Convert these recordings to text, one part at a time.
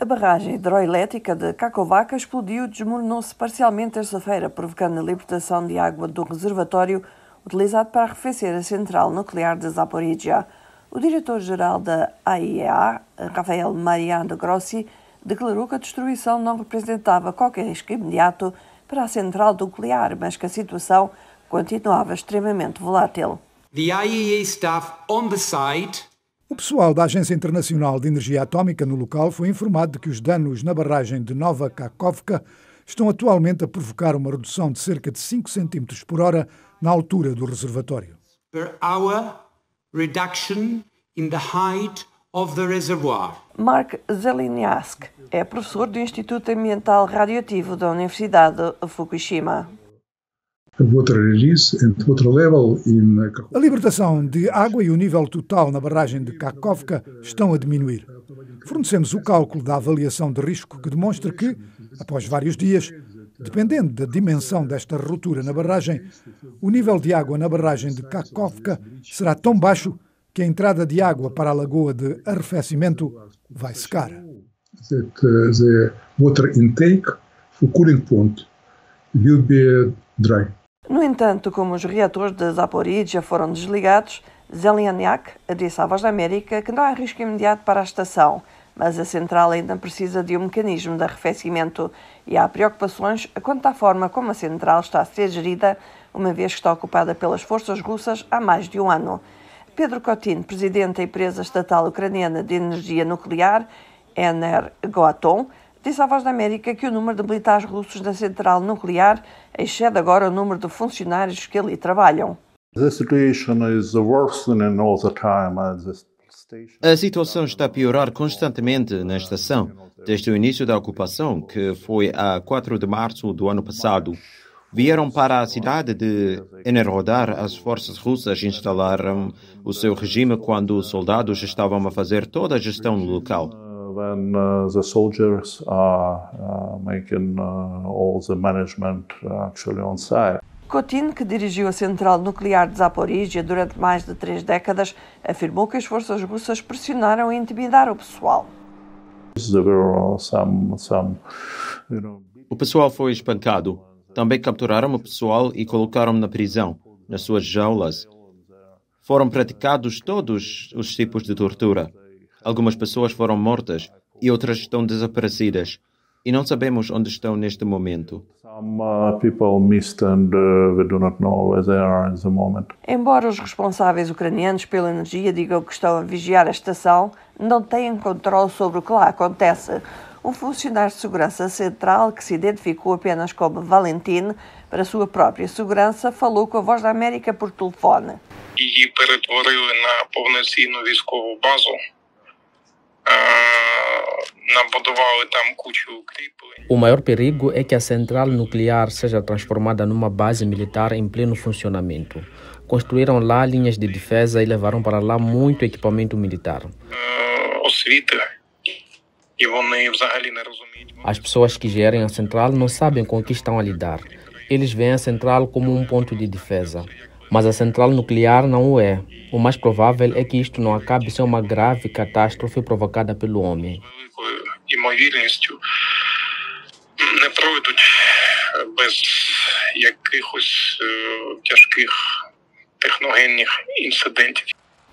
A barragem hidroelétrica de Cacovaca explodiu e desmoronou-se parcialmente terça-feira, provocando a libertação de água do reservatório utilizado para arrefecer a central nuclear de Zaporizhia. O diretor-geral da AIEA, Rafael Mariano Grossi, declarou que a destruição não representava qualquer risco imediato para a central nuclear, mas que a situação continuava extremamente volátil. The IAEA staff on the site o pessoal da Agência Internacional de Energia Atómica no local foi informado de que os danos na barragem de Nova Kakovka estão atualmente a provocar uma redução de cerca de 5 cm por hora na altura do reservatório. Per hour reduction in the height of the reservoir. Mark Zeleniask é professor do Instituto Ambiental Radioativo da Universidade de Fukushima. Uh, a libertação de água e o nível total na barragem de Kakovka estão a diminuir. Fornecemos o cálculo da avaliação de risco que demonstra que, após vários dias, dependendo da dimensão desta ruptura na barragem, o nível de água na barragem de Kakovka será tão baixo que a entrada de água para a lagoa de arrefecimento vai secar. That, uh, cooling pond will be dry. No entanto, como os reatores de Zaporizhia foram desligados, Zeleniak disse à Voz da América que não há risco imediato para a estação, mas a central ainda precisa de um mecanismo de arrefecimento e há preocupações quanto à forma como a central está a ser gerida, uma vez que está ocupada pelas forças russas há mais de um ano. Pedro Kotin, presidente da empresa estatal ucraniana de energia nuclear, Ener Goatom, disse à Voz da América que o número de militares russos na central nuclear excede agora o número de funcionários que ali trabalham. A situação está a piorar constantemente na estação, desde o início da ocupação, que foi a 4 de março do ano passado. Vieram para a cidade de Enerhodar, as forças russas instalaram o seu regime quando os soldados estavam a fazer toda a gestão local when uh, the soldiers are uh, making uh, all the management actually on site. Cotin, que dirigiu a central nuclear de Zaporizhia durante mais de três décadas, afirmou que as forças russas pressionaram e intimidaram o pessoal. O pessoal foi espancado. Também capturaram o pessoal e colocaram na prisão, nas suas jaulas. Foram praticados todos os tipos de tortura. Algumas pessoas foram mortas e outras estão desaparecidas. E não sabemos onde estão neste momento. Uh, uh, Embora os responsáveis ucranianos pela energia digam que estão a vigiar a estação, não têm controle sobre o que lá acontece. Um funcionário de segurança central, que se identificou apenas como Valentin, para sua própria segurança, falou com a Voz da América por telefone. O maior perigo é que a central nuclear seja transformada numa base militar em pleno funcionamento. Construíram lá linhas de defesa e levaram para lá muito equipamento militar. As pessoas que gerem a central não sabem com o que estão a lidar. Eles veem a central como um ponto de defesa mas a central nuclear não o é. O mais provável é que isto não acabe sem uma grave catástrofe provocada pelo homem. Eh,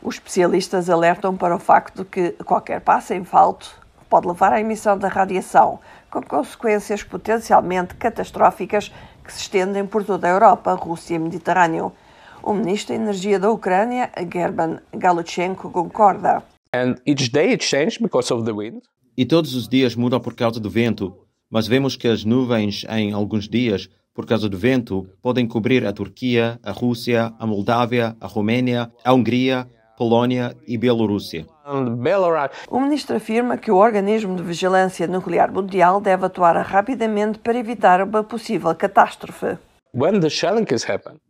Os especialistas alertam para o facto de que qualquer passo em falta pode levar à emissão da radiação, com consequências potencialmente catastróficas que se estendem por toda a Europa, Rússia e Mediterrâneo. O ministro da Energia da Ucrânia, Gerban Galuchenko, concorda. E todos os dias mudam por causa do vento, mas vemos que as nuvens em alguns dias por causa do vento, podem cobrir a Turquia, a Rússia, a Moldávia, a Romênia, a Hungria, Polónia e Bielorrússia. O ministro afirma que o Organismo de Vigilância Nuclear Mundial deve atuar rapidamente para evitar uma possível catástrofe.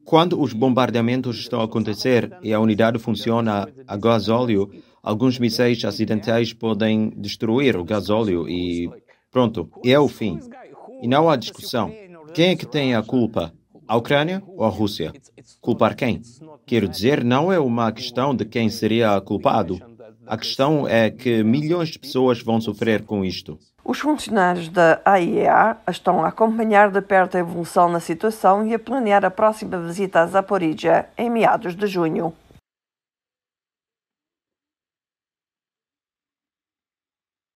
Quando os bombardeamentos estão a acontecer e a unidade funciona a gasóleo, alguns mísseis acidentais podem destruir o gasóleo e pronto, é o fim. E não há discussão. Quem é que tem a culpa? A Ucrânia ou a Rússia? Culpar quem? Quero dizer, não é uma questão de quem seria culpado. A questão é que milhões de pessoas vão sofrer com isto. Os funcionários da AIEA estão a acompanhar de perto a evolução na situação e a planear a próxima visita a Zaporizhia em meados de junho.